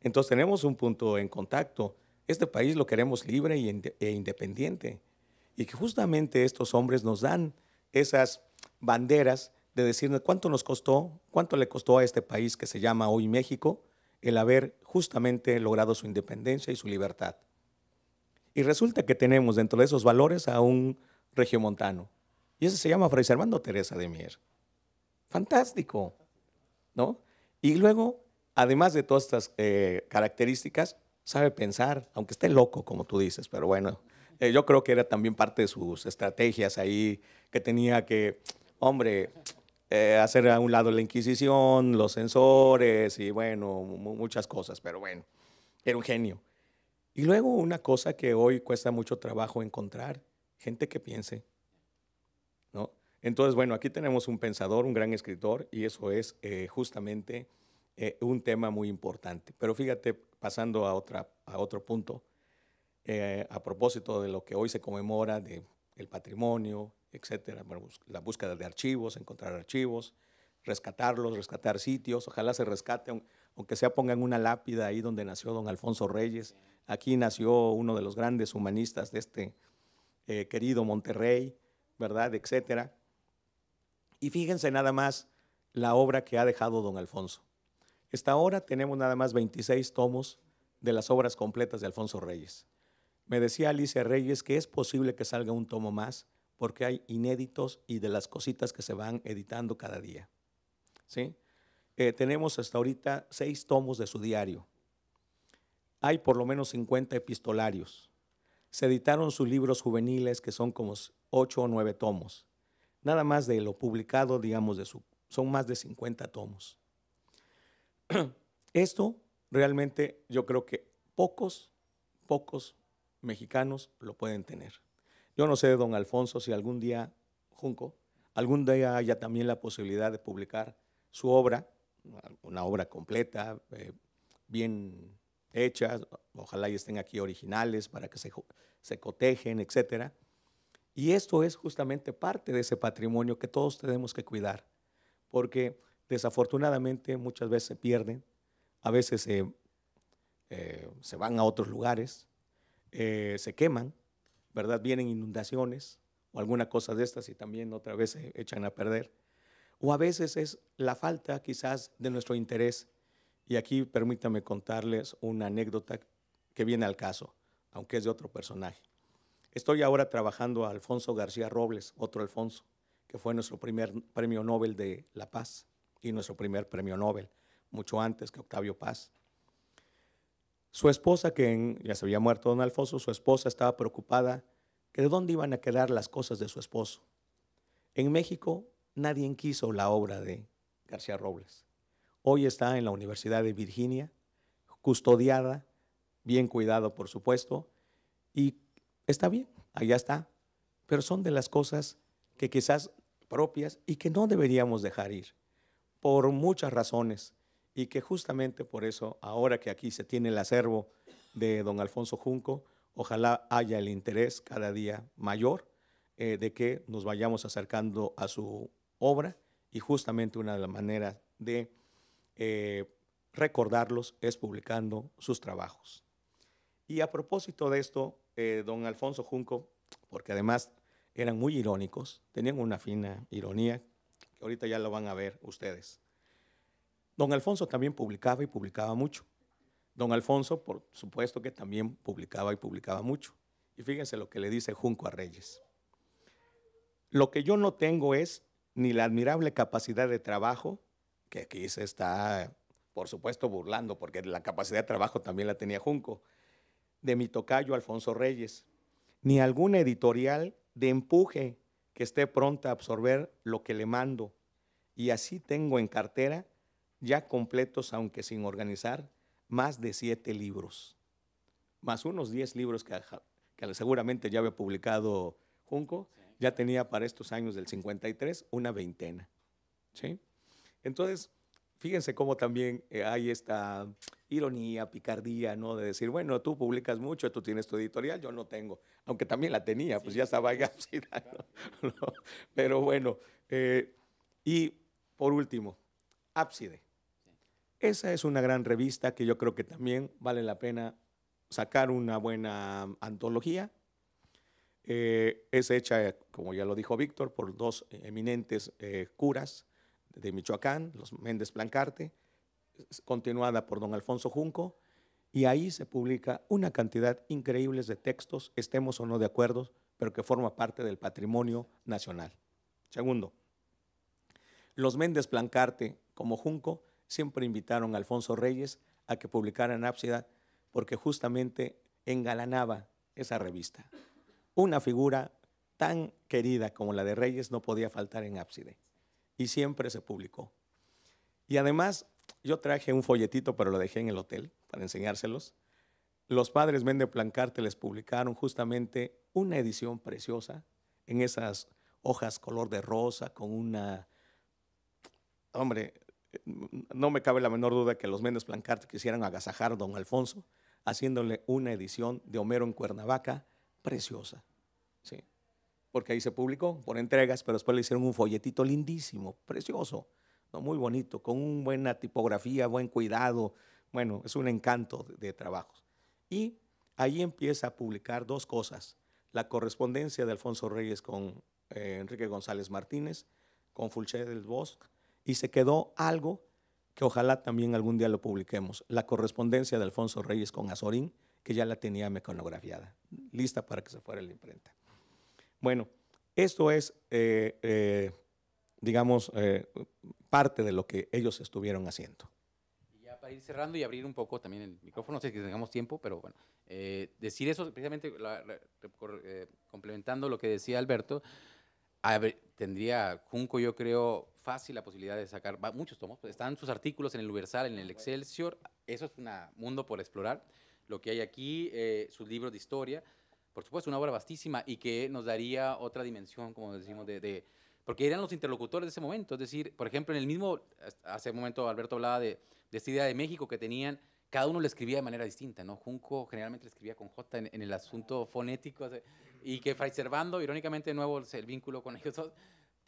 Entonces tenemos un punto en contacto. Este país lo queremos libre e independiente. Y que justamente estos hombres nos dan esas banderas de decirnos cuánto nos costó, cuánto le costó a este país que se llama hoy México el haber justamente logrado su independencia y su libertad. Y resulta que tenemos dentro de esos valores a un regiomontano. Y ese se llama Fray Servando Teresa de Mier. Fantástico, ¿no? Y luego, además de todas estas eh, características, sabe pensar, aunque esté loco, como tú dices, pero bueno, eh, yo creo que era también parte de sus estrategias ahí, que tenía que, hombre, eh, hacer a un lado la Inquisición, los censores y bueno, muchas cosas, pero bueno, era un genio. Y luego una cosa que hoy cuesta mucho trabajo encontrar, gente que piense, ¿no? Entonces, bueno, aquí tenemos un pensador, un gran escritor, y eso es eh, justamente eh, un tema muy importante. Pero fíjate, pasando a, otra, a otro punto, a propósito de lo que hoy se conmemora, de el patrimonio, etcétera. la búsqueda de archivos, encontrar archivos, rescatarlos, rescatar sitios. Ojalá se rescate, aunque sea pongan una lápida ahí donde nació don Alfonso Reyes. Aquí nació uno de los grandes humanistas de este eh, querido Monterrey, ¿verdad? Etcétera. Y fíjense nada más la obra que ha dejado don Alfonso. Esta ahora tenemos nada más 26 tomos de las obras completas de Alfonso Reyes. Me decía Alicia Reyes que es posible que salga un tomo más, porque hay inéditos y de las cositas que se van editando cada día. ¿sí? Eh, tenemos hasta ahorita seis tomos de su diario. Hay por lo menos 50 epistolarios. Se editaron sus libros juveniles, que son como ocho o nueve tomos. Nada más de lo publicado, digamos, de su, son más de 50 tomos. Esto realmente yo creo que pocos, pocos mexicanos lo pueden tener. Yo no sé, don Alfonso, si algún día, Junco, algún día haya también la posibilidad de publicar su obra, una obra completa, eh, bien hecha, ojalá y estén aquí originales para que se, se cotejen, etcétera. Y esto es justamente parte de ese patrimonio que todos tenemos que cuidar, porque desafortunadamente muchas veces se pierden, a veces se, eh, van a otros lugares, eh, se queman, ¿verdad? Vienen inundaciones o alguna cosa de estas y también otra vez se echan a perder. O a veces es la falta quizás de nuestro interés. Y aquí permítame contarles una anécdota que viene al caso, aunque es de otro personaje. Estoy ahora trabajando a Alfonso García Robles, otro Alfonso, que fue nuestro primer premio Nobel de la Paz y nuestro primer premio Nobel, mucho antes que Octavio Paz. Su esposa, que ya se había muerto don Alfonso, su esposa estaba preocupada que de dónde iban a quedar las cosas de su esposo. En México nadie quiso la obra de García Robles. Hoy está en la Universidad de Virginia, custodiada, bien cuidado por supuesto, y está bien, allá está, pero son de las cosas que quizás propias y que no deberíamos dejar ir, por muchas razones y que justamente por eso, ahora que aquí se tiene el acervo de don Alfonso Junco, ojalá haya el interés cada día mayor eh, de que nos vayamos acercando a su obra y justamente una de las maneras de eh, recordarlos es publicando sus trabajos. Y a propósito de esto, eh, don Alfonso Junco, porque además eran muy irónicos, tenían una fina ironía, que ahorita ya lo van a ver ustedes. Don Alfonso también publicaba y publicaba mucho. Don Alfonso, por supuesto que también publicaba y publicaba mucho. Y fíjense lo que le dice Junco a Reyes. Lo que yo no tengo es ni la admirable capacidad de trabajo, que aquí se está, por supuesto, burlando, porque la capacidad de trabajo también la tenía Junco, de mi tocayo Alfonso Reyes, ni alguna editorial de empuje que esté pronta a absorber lo que le mando. Y así tengo en cartera ya completos, aunque sin organizar, más de siete libros, más unos diez libros que, seguramente ya había publicado Junco, ya tenía para estos años del 53 una veintena. Entonces, fíjense cómo también eh, hay esta ironía, picardía, ¿no? De decir, bueno, tú publicas mucho, tú tienes tu editorial, yo no tengo, aunque también la tenía, pues ya estaba en Ábside. Pero bueno, eh, y por último, ábside. Esa es una gran revista que yo creo que también vale la pena sacar una buena um, antología. Eh, es hecha, como ya lo dijo Víctor, por dos eminentes eh, curas de Michoacán, los Méndez Plancarte, continuada por don Alfonso Junco, y ahí se publica una cantidad increíble de textos, estemos o no de acuerdo, pero que forma parte del patrimonio nacional. Segundo, los Méndez Plancarte, como Junco, siempre invitaron a Alfonso Reyes a que publicara en Ábsida porque justamente engalanaba esa revista. Una figura tan querida como la de Reyes no podía faltar en Ábside y siempre se publicó. Y además yo traje un folletito, pero lo dejé en el hotel para enseñárselos. Los padres Mende Plancarte les publicaron justamente una edición preciosa en esas hojas color de rosa con una, hombre, no me cabe la menor duda que los Méndez Plancarte quisieran agasajar a don Alfonso haciéndole una edición de Homero en Cuernavaca preciosa. Sí. Porque ahí se publicó por entregas, pero después le hicieron un folletito lindísimo, precioso, ¿no? muy bonito, con buena tipografía, buen cuidado. Bueno, es un encanto de, trabajos. Y ahí empieza a publicar dos cosas. La correspondencia de Alfonso Reyes con eh, Enrique González Martínez, con Fulché del Bosque, y se quedó algo que ojalá también algún día lo publiquemos, la correspondencia de Alfonso Reyes con Azorín, que ya la tenía mecanografiada, lista para que se fuera a la imprenta. Bueno, esto es, eh, eh, digamos, eh, parte de lo que ellos estuvieron haciendo. Y ya para ir cerrando y abrir un poco también el micrófono, no sé si tengamos tiempo, pero bueno, decir eso, precisamente complementando lo que decía Alberto, tendría Junco, yo creo, fácil la posibilidad de sacar muchos tomos. Pues, están sus artículos en el Universal, en el Excelsior. Eso es un mundo por explorar. Lo que hay aquí, eh, sus libros de historia. Por supuesto, una obra vastísima y que nos daría otra dimensión, como decimos, de, porque eran los interlocutores de ese momento. Es decir, por ejemplo, en el mismo, hace un momento Alberto hablaba de, de, esta idea de México que tenían, cada uno le escribía de manera distinta, ¿no? Junco generalmente le escribía con J en, el asunto fonético, y que Fray Servando, irónicamente, de nuevo, el vínculo con ellos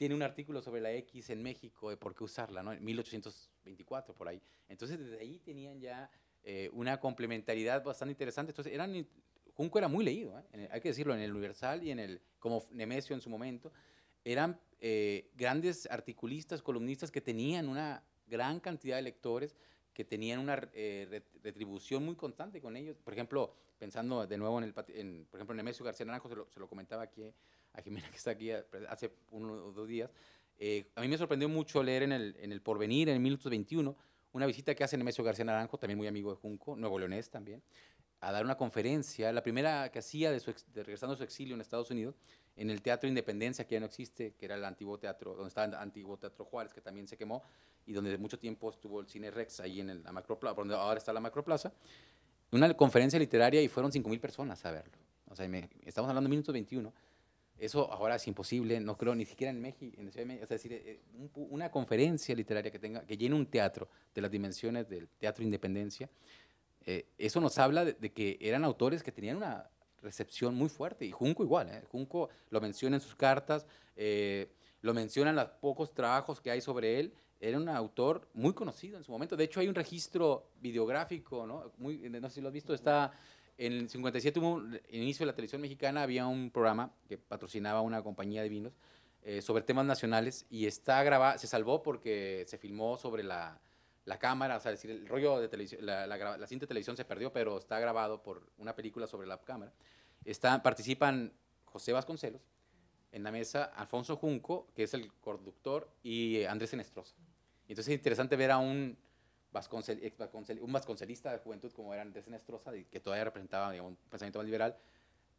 tiene un artículo sobre la X en México, de eh, por qué usarla, ¿no? En 1824, por ahí. Entonces, desde ahí tenían ya eh, una complementariedad bastante interesante. Entonces, eran, Junco era muy leído, ¿eh? hay que decirlo, en el Universal y en el, como Nemesio en su momento, eran grandes articulistas, columnistas que tenían una gran cantidad de lectores, que tenían una retribución muy constante con ellos. Por ejemplo, pensando de nuevo en, el, por ejemplo, Nemesio García Naranjo, se lo, se lo comentaba aquí, a Jimena que está aquí hace uno o dos días. Eh, a mí me sorprendió mucho leer en el, en el Porvenir, en 21 una visita que hace Nemesio García Naranjo, también muy amigo de Junco, nuevo leonés también, a dar una conferencia, la primera que hacía de, regresando a su exilio en Estados Unidos, en el Teatro Independencia, que ya no existe, que era el antiguo teatro, donde estaba el antiguo Teatro Juárez, que también se quemó, y donde de mucho tiempo estuvo el Cine Rex, ahí en la Macroplaza, donde ahora está la Macroplaza, una conferencia literaria y fueron 5.000 personas a verlo. O sea, estamos hablando de 21 eso ahora es imposible, no creo, ni siquiera en México, Es decir, eh, una conferencia literaria que, tenga, que llene un teatro de las dimensiones del Teatro Independencia, eh, eso nos habla de, que eran autores que tenían una recepción muy fuerte. Y Junco igual, eh, Junco lo menciona en sus cartas, lo lo en los pocos trabajos que hay sobre él. Era un autor muy conocido en su momento. De hecho, hay un registro videográfico, ¿no? Muy, no sé si lo has visto, está... En el 57 en eh, inicio de la televisión mexicana había un programa que patrocinaba una compañía de vinos eh, sobre temas nacionales y está grabado, se salvó porque se filmó sobre la, la cámara, o sea, decir, el rollo de la, la, cinta de televisión se perdió, pero está grabado por una película sobre la cámara. Está, participan José Vasconcelos, en la mesa Alfonso Junco, que es el conductor, y Andrés Enestrosa. Entonces es interesante ver a un un vasconcelista de juventud como era Andrés Nestroza, que todavía representaba un pensamiento más liberal,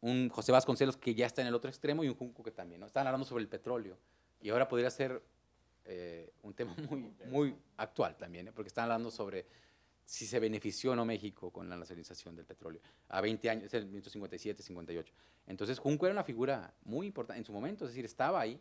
un José Vasconcelos que ya está en el otro extremo y un Junco que también, ¿no? Estaban hablando sobre el petróleo y ahora podría ser eh, un tema muy, muy actual también, ¿eh? porque están hablando sobre si se benefició o no México con la nacionalización del petróleo a 20 años, es el 1957, 58. Entonces Junco era una figura muy importante en su momento, es decir, estaba ahí,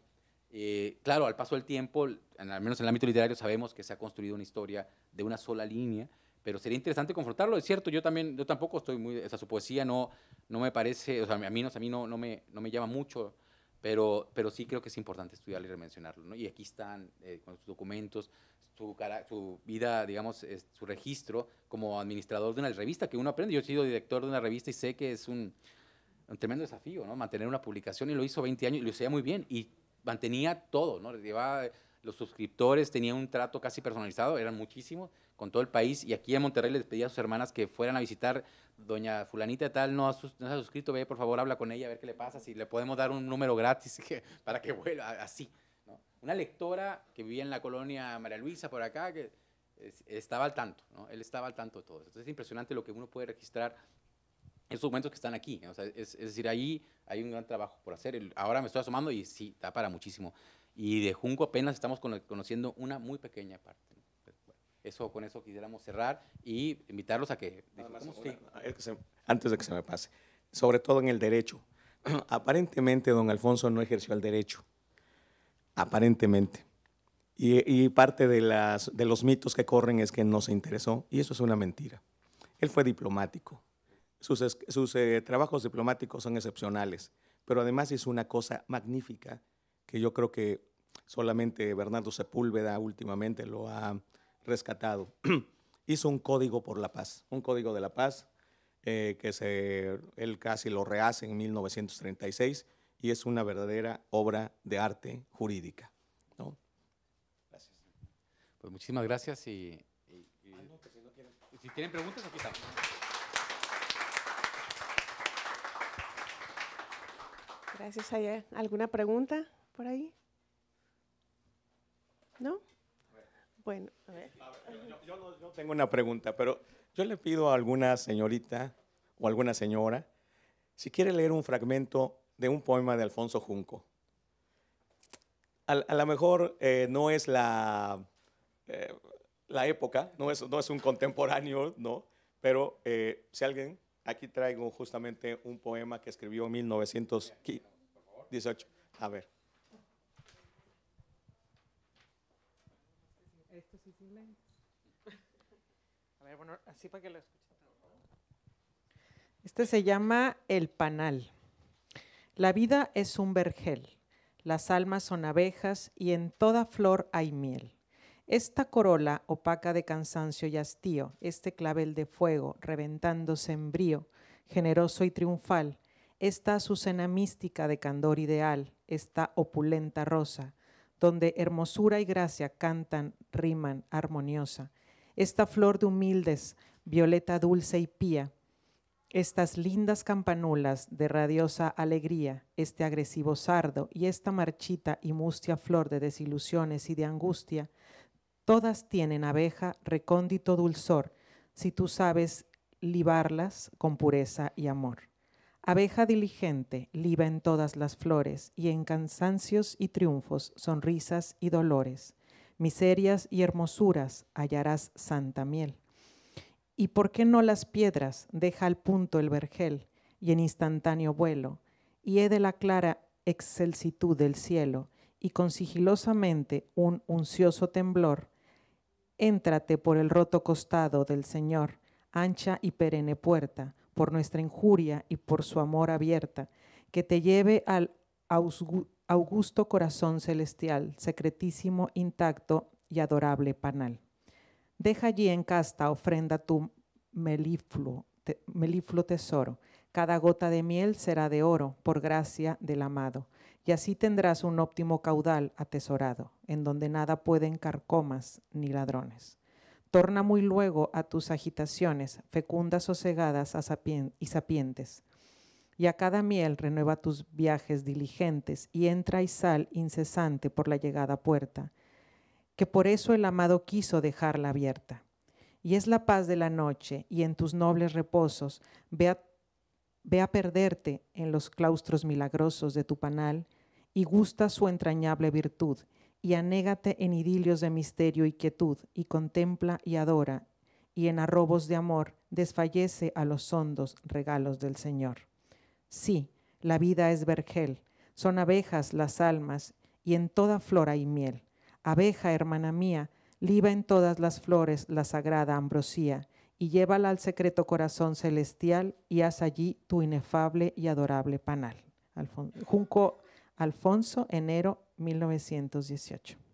eh, claro, al paso del tiempo, al menos en el ámbito literario, sabemos que se ha construido una historia de una sola línea, pero sería interesante confrontarlo. Es cierto, yo también, yo tampoco estoy muy, o sea, su poesía no, no me parece, o sea, a mí, no, a mí no, no, me, no me llama mucho, pero, pero sí creo que es importante estudiarlo y remencionarlo, ¿no? Y aquí están eh, con sus documentos, su, su vida, digamos, su registro como administrador de una revista que uno aprende. Yo he sido director de una revista y sé que es un, tremendo desafío, ¿no? Mantener una publicación y lo hizo 20 años y lo hacía muy bien y mantenía todo, ¿no? Llevaba eh, los suscriptores, tenía un trato casi personalizado, eran muchísimos, con todo el país. Y aquí en Monterrey les pedía a sus hermanas que fueran a visitar. Doña Fulanita tal, no, se ha suscrito, ve, por favor, habla con ella, a ver qué le pasa, si le podemos dar un número gratis que, para que vuelva, así. ¿no? Una lectora que vivía en la colonia María Luisa, por acá, que estaba al tanto, ¿no? él estaba al tanto de todo. Entonces es impresionante lo que uno puede registrar estos momentos que están aquí. es, decir, ahí hay un gran trabajo por hacer. ahora me estoy asomando y sí, está para muchísimo. Y de Junco apenas estamos conociendo una muy pequeña parte. eso, con eso quisiéramos cerrar y invitarlos a que... Antes de que se me pase, sobre todo en el derecho. Aparentemente, don Alfonso no ejerció el derecho. Aparentemente. Y, parte de los mitos que corren es que no se interesó, y eso es una mentira. Él fue diplomático, sus, eh, trabajos diplomáticos son excepcionales, pero además hizo una cosa magnífica que yo creo que solamente Bernardo Sepúlveda últimamente lo ha rescatado. hizo un código por la paz, un código de la paz eh, que se, él casi lo rehace en 1936 y es una verdadera obra de arte jurídica. ¿no? Gracias. Pues muchísimas gracias y, ah, si, si, tienen preguntas, aquí estamos. Gracias. ¿Hay eh, alguna pregunta por ahí? ¿No? Bueno, a ver. yo, no, tengo una pregunta, pero yo le pido a alguna señorita o alguna señora si quiere leer un fragmento de un poema de Alfonso Junco. A, lo mejor eh, no es la, eh, la época, no es, no es un contemporáneo, ¿no? Pero si alguien Aquí traigo justamente un poema que escribió en 1918. A ver. A ver, Este se llama El Panal. La vida es un vergel. Las almas son abejas y en toda flor hay miel. Esta corola opaca de cansancio y hastío, este clavel de fuego reventándose en brío, generoso y triunfal, esta azucena mística de candor ideal, esta opulenta rosa, donde hermosura y gracia cantan, riman armoniosa, esta flor de humildes, violeta dulce y pía, estas lindas campanulas de radiosa alegría, este agresivo sardo y esta marchita y mustia flor de desilusiones y de angustia, Todas tienen abeja, recóndito dulzor, si tú sabes libarlas con pureza y amor. Abeja diligente, liba en todas las flores, y en cansancios y triunfos, sonrisas y dolores, miserias y hermosuras hallarás santa miel. ¿Y por qué no las piedras? Deja al punto el vergel, y en instantáneo vuelo, y he de la clara excelsitud del cielo, y con sigilosamente un uncioso temblor, Entrate por el roto costado del Señor, ancha y perenne puerta, por nuestra injuria y por su amor abierta, que te lleve al augusto corazón celestial, secretísimo, intacto y adorable panal. Deja allí en casta ofrenda tu meliflo tesoro. Cada gota de miel será de oro, por gracia del amado y así tendrás un óptimo caudal atesorado, en donde nada pueden carcomas ni ladrones. Torna muy luego a tus agitaciones, fecundas, sosegadas a y sapientes. Y a cada miel renueva tus viajes diligentes y entra y sal incesante por la llegada puerta, que por eso el amado quiso dejarla abierta. Y es la paz de la noche, y en tus nobles reposos vea Ve a perderte en los claustros milagrosos de tu panal y gusta su entrañable virtud, y anégate en idilios de misterio y quietud, y contempla y adora, y en arrobos de amor desfallece a los hondos regalos del Señor. Sí, la vida es vergel, son abejas las almas, y en toda flora hay miel. Abeja, hermana mía, liba en todas las flores la sagrada ambrosía, y llévala al secreto corazón celestial y haz allí tu inefable y adorable panal. Junco Alfonso, enero 1918.